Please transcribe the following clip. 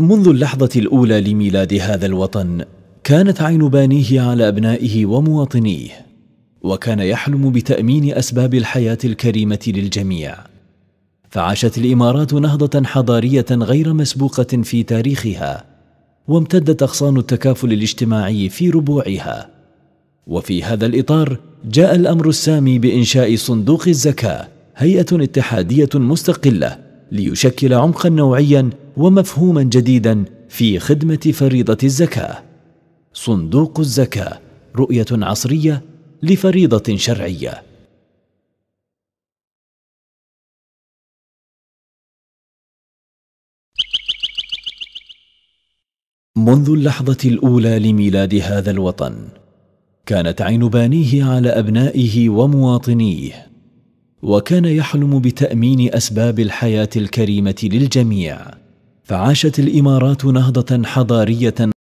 منذ اللحظة الأولى لميلاد هذا الوطن كانت عين بانيه على أبنائه ومواطنيه وكان يحلم بتأمين أسباب الحياة الكريمة للجميع فعاشت الإمارات نهضة حضارية غير مسبوقة في تاريخها وامتدت أغصان التكافل الاجتماعي في ربوعها وفي هذا الإطار جاء الأمر السامي بإنشاء صندوق الزكاة هيئة اتحادية مستقلة ليشكل عمقا نوعيا ومفهوما جديدا في خدمه فريضه الزكاه صندوق الزكاه رؤيه عصريه لفريضه شرعيه منذ اللحظه الاولى لميلاد هذا الوطن كانت عين بانيه على ابنائه ومواطنيه وكان يحلم بتامين اسباب الحياه الكريمه للجميع فعاشت الامارات نهضه حضاريه